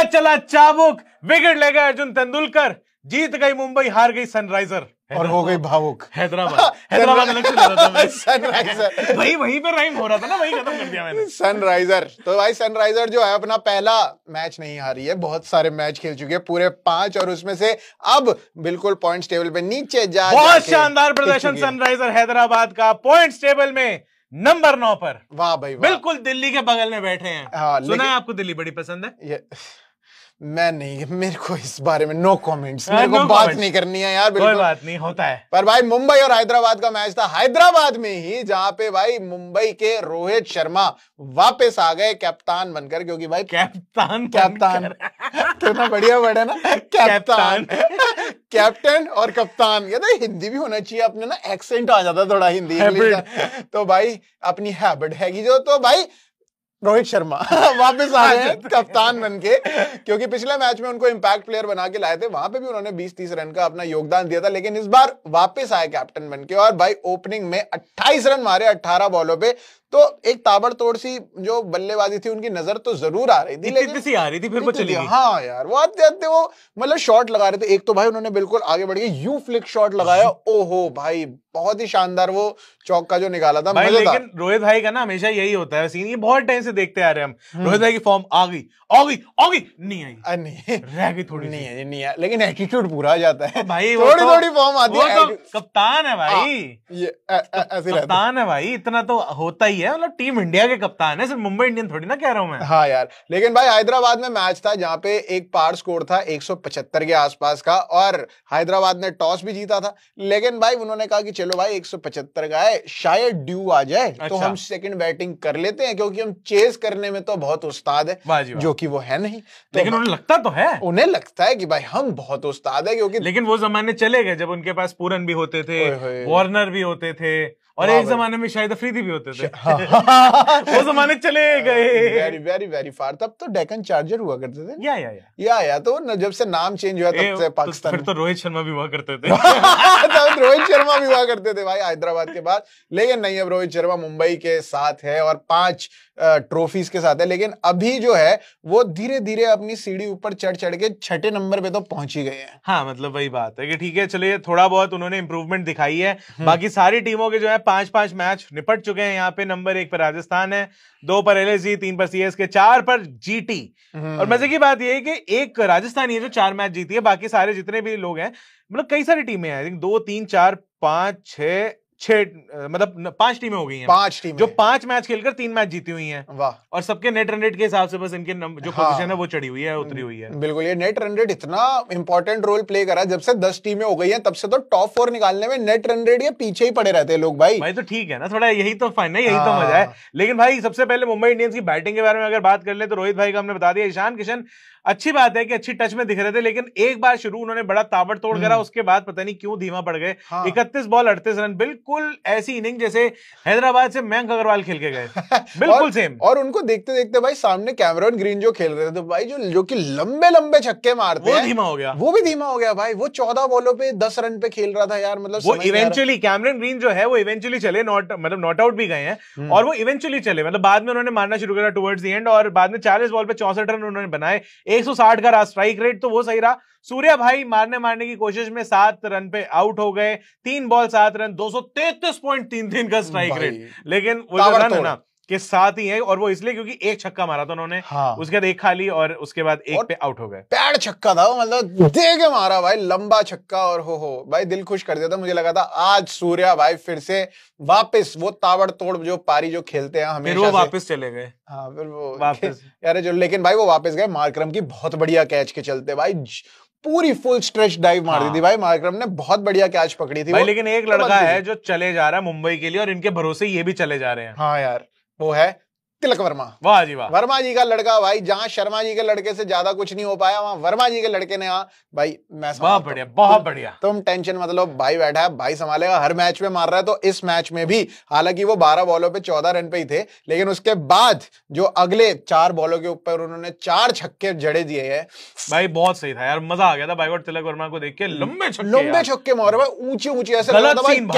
का चला चाबुक विकेट ले गए अर्जुन तेंदुलकर जीत गई मुंबई हार गई सनराइजर और हो गई भावुक हैदराबाद हैदराबाद सनराइजर तो भाई सनराइजर जो है अपना पहला मैच नहीं हारी है बहुत सारे मैच खेल चुके हैं पूरे पांच और उसमें से अब बिल्कुल पॉइंट्स टेबल पे नीचे जा बहुत शानदार प्रदर्शन सनराइजर हैदराबाद का पॉइंट्स टेबल में नंबर नौ पर वाह भाई बिल्कुल दिल्ली के बगल में बैठे हैं हाँ, सुना है आपको दिल्ली बड़ी पसंद है मैं नहीं मेरे को इस बारे में नो no कमेंट्स मेरे हाँ, को बात comments. नहीं करनी है यार कोई बात नहीं होता है पर भाई मुंबई और हैदराबाद का मैच था हैदराबाद में ही जहां पे भाई मुंबई के रोहित शर्मा वापस आ गए कैप्तान बनकर क्योंकि भाई कैप्तान कैप्तान कितना तो बढ़िया वर्ड है ना कैप्तान कैप्टन और कप्तान ये ना तो हिंदी भी होना चाहिए अपने ना एक्सेंट आ जाता थोड़ा हिंदी तो भाई अपनी हैबिट हैगी जो तो भाई रोहित शर्मा वापस आ हाँ गए कप्तान बन के क्योंकि पिछले मैच में उनको इम्पैक्ट प्लेयर बना के लाए थे वहां पे भी उन्होंने 20-30 रन का अपना योगदान दिया था लेकिन इस बार वापस आए कैप्टन बन के और भाई ओपनिंग में 28 रन मारे 18 बॉलों पे तो एक ताबड़तोड़ सी जो बल्लेबाजी थी उनकी नजर तो जरूर आ रही थी लेकिन सी आ रही थी फिर वो चली गई हाँ यार वो आते आते वो मतलब शॉट लगा रहे थे एक तो भाई उन्होंने बिल्कुल आगे बढ़ गया यू फ्लिक शॉट लगाया ओहो भाई बहुत ही शानदार वो चौक का जो निकाला था भाई लेकिन रोहित भाई का ना हमेशा यही होता है सीन ये बहुत टाइम से देखते आ रहे हैं हम हम्म। रोहित भाई की फॉर्म आ गई आ गई आ गई नहीं आई नहीं रह गई थोड़ी नहीं आई नहीं आई लेकिन एटीट्यूड पूरा आ जाता है भाई थोड़ी तो- थोड़ी फॉर्म आती है तो कप्तान है भाई हाँ, कप्तान है भाई इतना तो होता ही ही है मतलब टीम इंडिया के कप्तान है सिर्फ मुंबई इंडियन थोड़ी ना कह रहा हूँ मैं हाँ यार लेकिन भाई हैदराबाद में मैच था जहाँ पे एक पार स्कोर था एक के आसपास का और हैदराबाद ने टॉस भी जीता था लेकिन भाई उन्होंने कहा कि चलो भाई एक का है शायद ड्यू आ जाए तो अच्छा। तो हम सेकंड बैटिंग कर लेते हैं क्योंकि हम चेस करने में तो बहुत उस्ताद है जो की वो है नहीं तो लेकिन उन्हें लगता तो है उन्हें लगता है कि भाई हम बहुत उस्ताद है क्योंकि लेकिन वो जमाने चले गए जब उनके पास पूरन भी होते थे वार्नर भी होते थे और एक जमाने में शायद अफरीदी भी होते थे हाँ, हाँ, हाँ, वो जमाने चले गए वेरी वेरी वेरी फार तब तो डेकन चार्जर हुआ करते थे या या या या या तो जब से नाम चेंज हुआ तब से तो पाकिस्तान फिर तो रोहित शर्मा भी हुआ करते थे तब रोहित शर्मा भी हुआ करते थे भाई हैदराबाद के बाद लेकिन नहीं अब रोहित शर्मा मुंबई के साथ है और पांच ट्रॉफीज के साथ है लेकिन अभी जो है वो धीरे धीरे अपनी सीढ़ी ऊपर चढ़ चढ़ के छठे नंबर पे तो पहुंच ही गए हैं हाँ मतलब वही बात है कि ठीक है चलिए थोड़ा बहुत उन्होंने इंप्रूवमेंट दिखाई है हम्म। बाकी सारी टीमों के जो है पांच पांच मैच निपट चुके हैं यहाँ पे नंबर एक पर राजस्थान है दो पर एल तीन पर सी के चार पर जी हम्म। और मजे की बात यह है कि एक राजस्थानी है जो चार मैच जीती है बाकी सारे जितने भी लोग हैं मतलब कई सारी टीमें हैं दो तीन चार पांच छह छह मतलब पांच टीमें हो गई हैं पांच टीम जो पांच मैच खेलकर तीन मैच जीती हुई हैं वाह और सबके नेट रन के हिसाब से बस इनके जो हाँ, पोजीशन है वो चढ़ी हुई है उतरी हुई है हम्म, बिल्कुल ये नेट रन इतना इंपॉर्टेंट रोल प्ले करा जब से दस टीमें हो गई हैं तब से तो टॉप फोर निकालने में नेट रन के पीछे ही पड़े रहते हैं लोग भाई भाई तो ठीक है ना थोड़ा यही तो फाइन है यही तो मजा है हाँ। लेकिन भाई सबसे पहले मुंबई इंडियंस की बैटिंग के बारे में अगर बात कर ले तो रोहित भाई का हमने बता दिया ईशान किशन अच्छी बात है कि अच्छी टच में दिख रहे थे लेकिन एक बार शुरू उन्होंने बड़ा ताबड़ तोड़ करा हम्म। उसके बाद पता नहीं क्यों धीमा पड़ गए हाँ। इकतीस बॉल अड़तीस रन बिल्कुल ऐसी इनिंग जैसे हैदराबाद से मयंक अग्रवाल खेल के गए बिल्कुल सेम और उनको देखते देखते भाई सामने कैमरन ग्रीन जो खेल रहे थे तो भाई जो जो की लंबे लंबे छक्के मारते वो धीमा हो गया वो भी धीमा हो गया भाई वो चौदह बॉलों पे दस रन पे खेल रहा था यार मतलब वो इवेंचुअली कैमरन ग्रीन जो है वो इवेंचुअली चले नॉट मतलब नॉट आउट भी गए हैं हम्म। और वो इवेंचुअली चले मतलब बाद में उन्होंने मारना शुरू करा टुवर्ड्स द एंड और बाद में चालीस बॉल पे चौसठ रन उन्होंने बनाए साठ का रहा स्ट्राइक रेट तो वो सही रहा सूर्या भाई मारने मारने की कोशिश में सात रन पे आउट हो गए तीन बॉल सात रन दो सौ तैतीस पॉइंट तीन तीन का स्ट्राइक रेट लेकिन वो रन है ना के साथ ही है और वो इसलिए क्योंकि एक छक्का मारा था उन्होंने हाँ। उसके बाद एक खाली और उसके बाद एक पे आउट हो गए पैड छक्का था मतलब दे के मारा भाई लंबा छक्का और हो हो भाई दिल खुश कर दिया था मुझे लगा था आज सूर्या भाई फिर से वापस वो ताबड़तोड़ जो पारी जो खेलते हैं हमेशा फिर वो वापस चले गए हाँ फिर वो वापस यार जो लेकिन भाई वो वापस गए मार्क्रम की बहुत बढ़िया कैच के चलते भाई पूरी फुल स्ट्रेच डाइव मार दी थी हाँ। भाई मार्क्रम ने बहुत बढ़िया कैच पकड़ी थी भाई लेकिन एक लड़का है जो चले जा रहा है मुंबई के लिए और इनके भरोसे ये भी चले जा रहे हैं हाँ यार वो है तिलक वर्मा वाह जी वाह वर्मा जी का लड़का भाई जहां शर्मा जी के लड़के से ज्यादा कुछ नहीं हो पाया वहां वर्मा जी के लड़के ने यहाँ भाई मैं बहुत बढ़िया बहुत बढ़िया तुम टेंशन मतलब भाई बैठा है भाई संभालेगा हर मैच में मार रहा है तो इस मैच में भी हालांकि वो बारह बॉलों पे चौदह रन पे ही थे लेकिन उसके बाद जो अगले चार बॉलों के ऊपर उन्होंने चार छक्के जड़े दिए है भाई बहुत सही था यार मजा आ गया था भाई और तिलक वर्मा को देख के लंबे लंबे छक्के मारे भाई ऊंची ऊंची ऐसे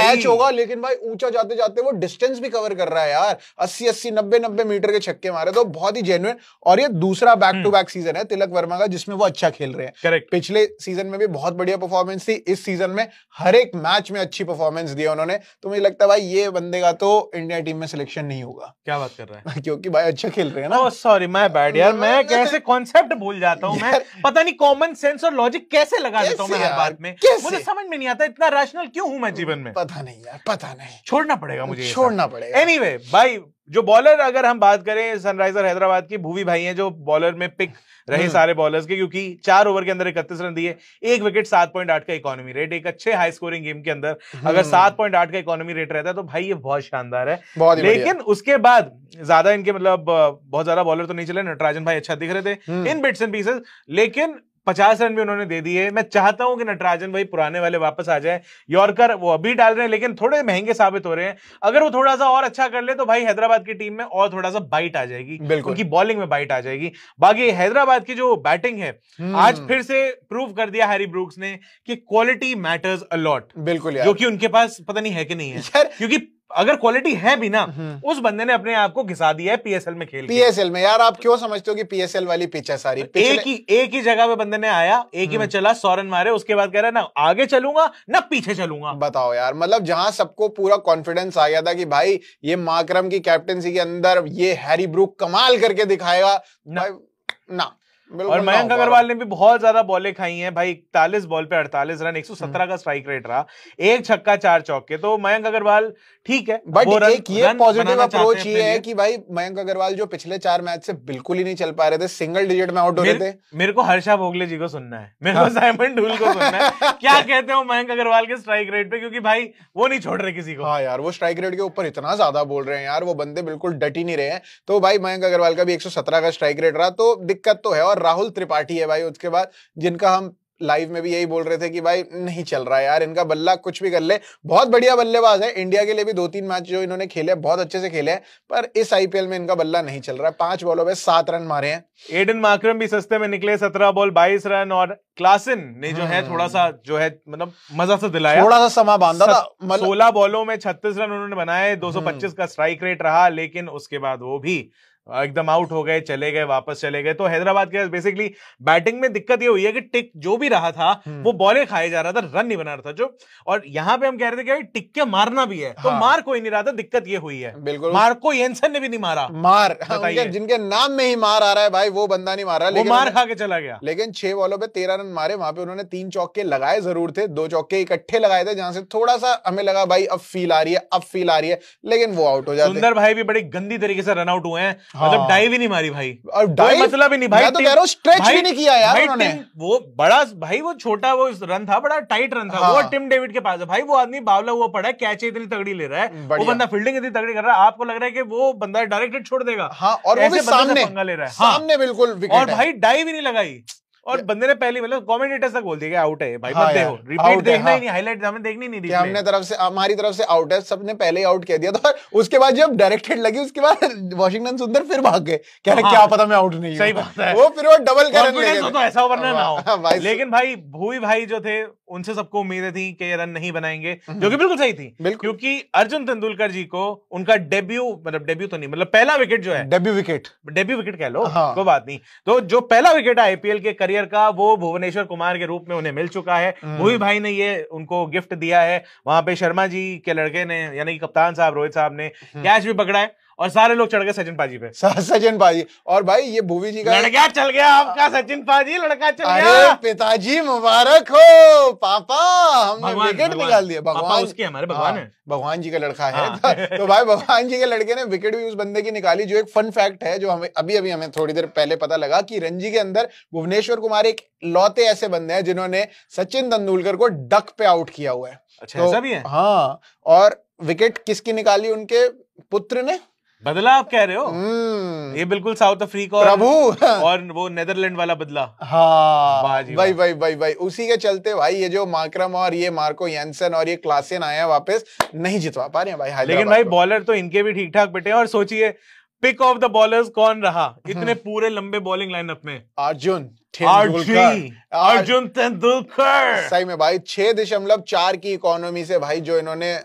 कैच होगा लेकिन भाई ऊंचा जाते जाते वो डिस्टेंस भी कवर कर रहा है यार अस्सी अस्सी नब्बे नब्बे मीटर के छक्के मारे तो बहुत ही जेनुअन और ये दूसरा बैक टू बैक सीजन है तिलक वर्मा का जिसमें वो अच्छा खेल रहे हैं करेक्ट पिछले सीजन में भी बहुत बढ़िया परफॉर्मेंस थी इस सीजन में हर एक मैच में अच्छी परफॉर्मेंस दिया उन्होंने तो मुझे लगता है भाई ये बंदे का तो इंडिया टीम में सिलेक्शन नहीं होगा क्या बात कर रहे हैं क्योंकि भाई अच्छा खेल रहे हैं ना सॉरी माय बैड यार मैं कैसे कॉन्सेप्ट भूल जाता हूँ मैं पता नहीं कॉमन सेंस और लॉजिक कैसे लगा देता हूँ हर बात में मुझे समझ में नहीं आता इतना रैशनल क्यों हूँ मैं जीवन में पता नहीं यार पता नहीं छोड़ना पड़ेगा मुझे छोड़ना पड़ेगा एनी भाई जो बॉलर अगर हम बात करें सनराइजर हैदराबाद की भूवी भाई हैं जो बॉलर में पिक रहे हम्म। सारे बॉलर्स के क्योंकि चार ओवर के अंदर इकतीस रन दिए एक विकेट सात पॉइंट आठ का इकोनॉमी रेट एक अच्छे हाई स्कोरिंग गेम के अंदर अगर हम्म। सात पॉइंट आठ का इकोनॉमी रेट रहता है तो भाई ये बहुत शानदार है लेकिन उसके बाद ज्यादा इनके मतलब बहुत ज्यादा बॉलर तो नहीं चले नटराजन भाई अच्छा दिख रहे थे हम्म। इन बिट्स एंड पीसेस लेकिन पचास रन भी उन्होंने दे दिए मैं चाहता हूं कि नटराजन वही पुराने वाले वापस आ जाए यॉर्कर वो अभी डाल रहे हैं लेकिन थोड़े महंगे साबित हो रहे हैं अगर वो थोड़ा सा और अच्छा कर ले तो भाई हैदराबाद की टीम में और थोड़ा सा बाइट आ जाएगी उनकी बॉलिंग में बाइट आ जाएगी बाकी हैदराबाद की जो बैटिंग है हम्म। आज फिर से प्रूव कर दिया हैरी ब्रूक्स ने कि क्वालिटी मैटर्स अलॉट बिल्कुल जो कि उनके पास पता नहीं है कि नहीं है क्योंकि अगर क्वालिटी है भी ना हम्म। उस बंदे ने अपने आप को घिसा दिया है पीएसएल में खेल पीएसएल में यार आप क्यों समझते हो कि पीएसएल वाली पिच है सारी एक ही एक ही जगह पे बंदे ने आया एक ही में हम्म। चला सौरन मारे उसके बाद कह रहा है ना आगे चलूंगा ना पीछे चलूंगा बताओ यार मतलब जहां सबको पूरा कॉन्फिडेंस आ गया था कि भाई ये माक्रम की कैप्टनसी के अंदर ये हैरी ब्रूक कमाल करके दिखाएगा ना और मयंक अग्रवाल ने भी बहुत ज्यादा बॉले खाई हैं भाई इकतालीस बॉल पे अड़तालीस रन 117 का स्ट्राइक रेट रहा एक छक्का चार चौके तो मयंक अग्रवाल ठीक है बट एक ये पॉजिटिव अप्रोच ये है कि भाई मयंक अग्रवाल जो पिछले चार मैच से बिल्कुल ही नहीं चल पा रहे थे सिंगल डिजिट में आउट हो रहे थे मेरे को हर्षा भोगले जी को सुनना है मेरे को हाँ। साइमन ढूल को सुनना है क्या कहते हो मयंक अग्रवाल के स्ट्राइक रेट पे क्योंकि भाई वो नहीं छोड़ रहे किसी को हाँ यार वो स्ट्राइक रेट के ऊपर इतना ज्यादा बोल रहे हैं यार वो बंदे बिल्कुल डट ही नहीं रहे हैं तो भाई मयंक अग्रवाल का भी एक का स्ट्राइक रेट रहा तो दिक्कत तो है और राहुल त्रिपाठी है भाई उसके बाद जिनका हम लाइव में भी यही बोल रहे थे कि भाई नहीं चल रहा है यार इनका बल्ला कुछ भी कर ले बहुत बढ़िया बल्लेबाज है इंडिया के लिए भी दो तीन मैच जो इन्होंने खेले हैं बहुत अच्छे से खेले हैं पर इस आईपीएल में इनका बल्ला नहीं चल रहा है पांच बॉलों में सात रन मारे हैं एडन मार्क्रम भी सस्ते में निकले सत्रह बॉल बाईस रन और क्लासिन ने जो है थोड़ा सा हम्म। जो है मतलब मजा सा दिलाया थोड़ा सा समा बांधा था मतलब सोलह बॉलों में छत्तीस रन उन्होंने बनाए दो हम्म। का स्ट्राइक रेट रहा लेकिन उसके बाद वो भी एकदम आउट हो गए चले गए वापस चले गए तो हैदराबाद के बेसिकली बैटिंग में दिक्कत ये हुई है कि टिक जो भी रहा था हम्म। वो बॉले खाए जा रहा था रन नहीं बना रहा था जो और यहाँ पे हम कह रहे थे कि टिक के मारना भी है तो हाँ। तो मार कोई नहीं रहा था दिक्कत ये हुई है बिल्कुल मार को ने भी नहीं मारा मार हाँ, उनके, जिनके नाम में ही मार आ रहा है भाई वो बंदा नहीं मारा लेकिन मार खा के चला गया लेकिन छह बॉलों पर तेरह रन मारे वहां पे उन्होंने तीन चौके लगाए जरूर थे दो चौके इकट्ठे लगाए थे जहां से थोड़ा सा हमें लगा भाई अब फील आ रही है अब फील आ रही है लेकिन वो आउट हो जाए सुंदर भाई भी बड़ी गंदी तरीके से रन आउट हुए हैं मतलब हाँ। डाइव ही नहीं मारी भाई और डाइव मतलब ही नहीं भाई मैं तो कह रहा स्ट्रेच भी नहीं किया यार उन्होंने वो बड़ा भाई वो छोटा वो रन था बड़ा टाइट रन था वो हाँ। टिम डेविड के पास है भाई वो आदमी बावला हुआ पड़ा है कैच इतनी तगड़ी ले रहा है वो बंदा फील्डिंग इतनी तगड़ी कर रहा है आपको लग रहा है कि वो बंदा डायरेक्ट छोड़ देगा हाँ, और वो भी सामने ले रहा है सामने बिल्कुल और भाई डाइव ही नहीं लगाई और बंदे ने पहले मतलब कमेंटेटर्स तक बोल दिया कि आउट है भाई मत हाँ देखो रिपीट देखना हाँ। ही नहीं हाईलाइट हमें देखनी नहीं दी हमने तरफ से हमारी तरफ से आउट है सबने पहले ही आउट कह दिया था उसके बाद जब डायरेक्ट हिट लगी उसके बाद वाशिंगटन सुंदर फिर भाग गए कह रहे हाँ। क्या पता मैं आउट नहीं सही बात है वो फिर वो डबल कर तो ऐसा ओवर ना हो हाँ, लेकिन भाई भूई भाई जो थे उनसे सबको उम्मीदें थी कि ये रन नहीं बनाएंगे जो हम्म। कि बिल्कुल सही थी बिल्कुल। क्योंकि अर्जुन तेंदुलकर जी को उनका डेब्यू मतलब डेब्यू तो नहीं मतलब पहला विकेट जो है डेब्यू विकेट डेब्यू विकेट कह लो हाँ। कोई बात नहीं तो जो पहला विकेट है आईपीएल के करियर का वो भुवनेश्वर कुमार के रूप में उन्हें मिल चुका है हम्म। मोही भाई ने ये उनको गिफ्ट दिया है वहां पे शर्मा जी के लड़के ने यानी कप्तान साहब रोहित साहब ने हम्म। कैच भी पकड़ा है और सारे लोग चढ़ गए सचिन पाजी पे सचिन पाजी और भाई ये भूवी जी का लड़का चल गया आपका सचिन पाजी लड़का चल अरे गया पिताजी मुबारक हो पापा हमने विकेट निकाल दिया भगवान उसके हमारे भगवान हाँ, है भगवान जी का लड़का है हाँ। तो-, तो भाई भगवान जी के लड़के ने विकेट भी उस बंदे की निकाली जो एक फन फैक्ट है जो हमें अभी अभी हमें थोड़ी देर पहले पता लगा कि रणजी के अंदर भुवनेश्वर कुमार एक लौते ऐसे बंदे हैं जिन्होंने सचिन तेंदुलकर को डक पे आउट किया हुआ है अच्छा तो, ऐसा भी है हाँ और विकेट किसकी निकाली उनके पुत्र ने बदला आप कह रहे हो हम्म। ये बिल्कुल साउथ अफ्रीका प्रभु और वो नेदरलैंड वाला बदला हाँ भाई भाई भाई भाई, उसी के चलते भाई ये जो माक्रम और ये मार्को यंसन और ये क्लासेन आया वापस नहीं जितवा पा रहे हैं भाई लेकिन भाई बॉलर तो इनके भी ठीक ठाक बैठे और सोचिए पिक ऑफ द बॉलर्स कौन रहा हम्म। इतने पूरे लंबे बॉलिंग लाइनअप में अर्जुन अर्जुन तेंदुलकर सही में भाई छह दशमलव चार की इकोनॉमी से भाई जो इन्होंने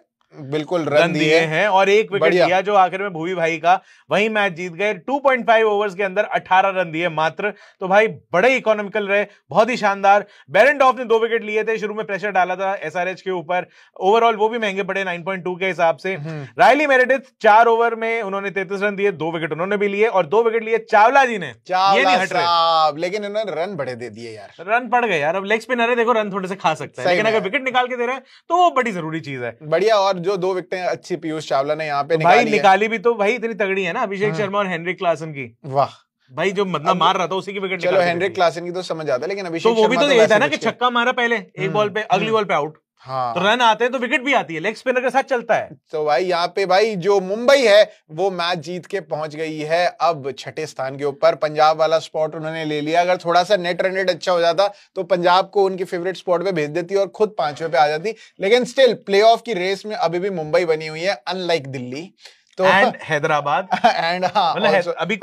बिल्कुल रन दिए हैं और एक विकेट दिया जो आखिर में भूवी भाई का वही मैच जीत गए 2.5 ओवर्स के अंदर 18 रन दिए मात्र तो भाई बड़े इकोनॉमिकल रहे बहुत ही शानदार बैरन डॉफ ने दो विकेट लिए थे शुरू में प्रेशर डाला था एसआरएच के ऊपर ओवरऑल वो भी महंगे पड़े 9.2 के हिसाब से रायली हम्म। मेरेडिथ चार ओवर में उन्होंने तैतीस रन दिए दो विकेट उन्होंने भी लिए और दो विकेट लिए चावला जी ने चावला लेकिन उन्होंने रन बड़े दे दिए यार रन पड़ गए यार अब लेग स्पिनर है देखो रन थोड़े से खा सकते हैं लेकिन अगर विकेट निकाल के दे रहे हैं तो वो बड़ी जरूरी चीज है बढ़िया और जो दो विकटें अच्छी पीयूष चावला ने यहाँ पे निकाली भाई निकाली भी तो भाई इतनी तगड़ी है ना अभिषेक हम्म। शर्मा और हेनरिक क्लासन की वाह भाई जो मतलब मार रहा था उसी की विकेट चलो हेनरिक क्लासन की तो समझ आता है लेकिन अभिषेक तो वो भी तो, तो ये था ना कि छक्का मारा पहले एक हम्म। बॉल पे अगली हम्म। बॉल पे आउट हाँ। तो रन आते हैं तो विकेट भी आती है लेग स्पिनर के साथ चलता है तो भाई यहाँ पे भाई जो मुंबई है वो मैच जीत के पहुंच गई है अब छठे स्थान के ऊपर पंजाब वाला स्पॉट उन्होंने ले लिया अगर थोड़ा सा नेट रन अच्छा हो जाता तो पंजाब को उनकी फेवरेट स्पॉट पे भेज देती और खुद पांचवे पे आ जाती लेकिन स्टिल प्ले की रेस में अभी भी मुंबई बनी हुई है अनलाइक दिल्ली तो हाँ, मतलब अभी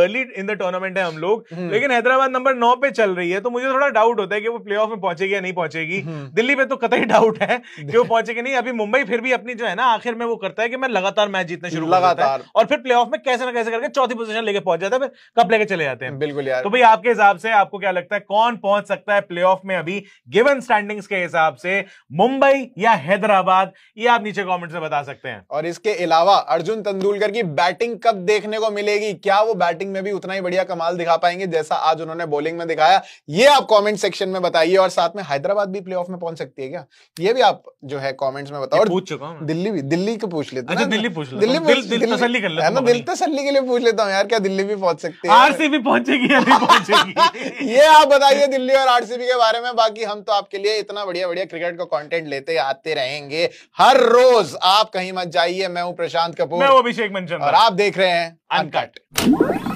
अर्ली इन द टूर्नामेंट है हम लोग हम्म। लेकिन हैदराबाद नंबर नौ पे चल रही है तो मुझे थोड़ा डाउट होता है कि वो प्ले ऑफ में पहुंचेगी या नहीं पहुंचेगी हम्म। दिल्ली पे तो कतई डाउट है कि वो पहुंचेगी नहीं अभी मुंबई फिर भी अपनी जो है ना आखिर में वो करता है कि मैं लगातार मैच जीतना शुरू लगातार और फिर प्ले ऑफ में कैसे ना कैसे करके चौथी पोजिशन लेके पहुंच जाता है फिर कप लेके चले जाते हैं बिल्कुल यार तो भाई आपके हिसाब से आपको क्या लगता है कौन पहुंच सकता है प्ले ऑफ में अभी गिवन स्टैंडिंग्स के हिसाब से मुंबई या हैदराबाद ये आप नीचे कॉमेंट में बता सकते हैं और और इसके अलावा अर्जुन तेंदुलकर की बैटिंग कब देखने को मिलेगी क्या वो बैटिंग में भी उतना ही बढ़िया कमाल दिखा पाएंगे जैसा आज उन्होंने बॉलिंग में दिखाया ये आप कमेंट सेक्शन में बताइए और साथ में हैदराबाद भी प्लेऑफ में पहुंच सकती है क्या ये भी आप जो है कॉमेंट्स में बताओ पूछ चुका हूँ दिल्ली भी दिल्ली को पूछ लेते हैं अच्छा, दिल तसली हाँ, तो के लिए पूछ लेता हूँ यार क्या दिल्ली भी पहुंच सकती है आरसीबी पहुंचेगी ये आप बताइए दिल्ली और आरसीबी के बारे में बाकी हम तो आपके लिए इतना बढ़िया बढ़िया क्रिकेट का कॉन्टेंट लेते आते रहेंगे हर रोज आप कहीं मत जाइए आइए मैं हूं प्रशांत कपूर मैं अभिषेक मंचन और आप देख रहे हैं अनकट